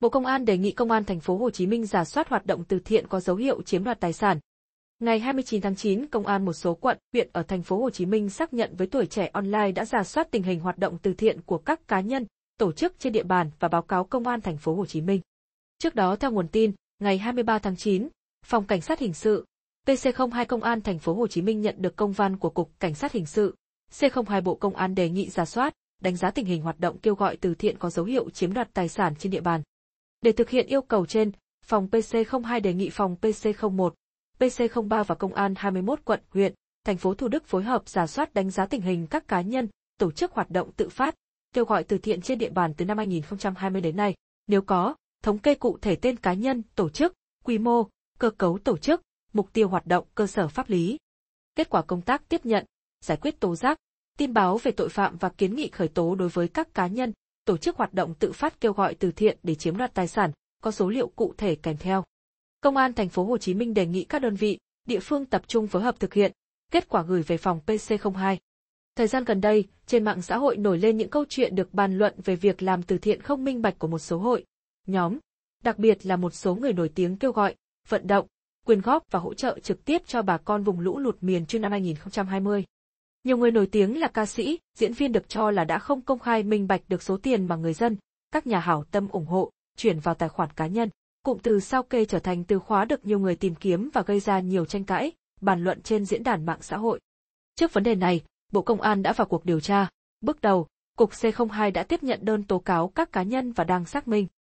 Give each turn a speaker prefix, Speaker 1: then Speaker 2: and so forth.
Speaker 1: Bộ Công an đề nghị Công an thành phố Hồ Chí Minh giả soát hoạt động từ thiện có dấu hiệu chiếm đoạt tài sản. Ngày 29 tháng 9, công an một số quận, huyện ở thành phố Hồ Chí Minh xác nhận với tuổi trẻ online đã giả soát tình hình hoạt động từ thiện của các cá nhân, tổ chức trên địa bàn và báo cáo công an thành phố Hồ Chí Minh. Trước đó theo nguồn tin, ngày 23 tháng 9, phòng cảnh sát hình sự PC02 công an thành phố Hồ Chí Minh nhận được công văn của cục cảnh sát hình sự C02 Bộ Công an đề nghị giả soát, đánh giá tình hình hoạt động kêu gọi từ thiện có dấu hiệu chiếm đoạt tài sản trên địa bàn. Để thực hiện yêu cầu trên, phòng PC02 đề nghị phòng PC01, PC03 và công an 21 quận, huyện, thành phố Thủ Đức phối hợp giả soát đánh giá tình hình các cá nhân, tổ chức hoạt động tự phát, kêu gọi từ thiện trên địa bàn từ năm 2020 đến nay. Nếu có, thống kê cụ thể tên cá nhân, tổ chức, quy mô, cơ cấu tổ chức, mục tiêu hoạt động, cơ sở pháp lý. Kết quả công tác tiếp nhận, giải quyết tố giác, tin báo về tội phạm và kiến nghị khởi tố đối với các cá nhân, tổ chức hoạt động tự phát kêu gọi từ thiện để chiếm đoạt tài sản, có số liệu cụ thể kèm theo. Công an thành phố Hồ Chí Minh đề nghị các đơn vị, địa phương tập trung phối hợp thực hiện, kết quả gửi về phòng PC02. Thời gian gần đây, trên mạng xã hội nổi lên những câu chuyện được bàn luận về việc làm từ thiện không minh bạch của một số hội, nhóm, đặc biệt là một số người nổi tiếng kêu gọi, vận động, quyên góp và hỗ trợ trực tiếp cho bà con vùng lũ lụt miền trước năm 2020. Nhiều người nổi tiếng là ca sĩ, diễn viên được cho là đã không công khai minh bạch được số tiền mà người dân, các nhà hảo tâm ủng hộ, chuyển vào tài khoản cá nhân. Cụm từ sao kê trở thành từ khóa được nhiều người tìm kiếm và gây ra nhiều tranh cãi, bàn luận trên diễn đàn mạng xã hội. Trước vấn đề này, Bộ Công an đã vào cuộc điều tra. Bước đầu, Cục C02 đã tiếp nhận đơn tố cáo các cá nhân và đang xác minh.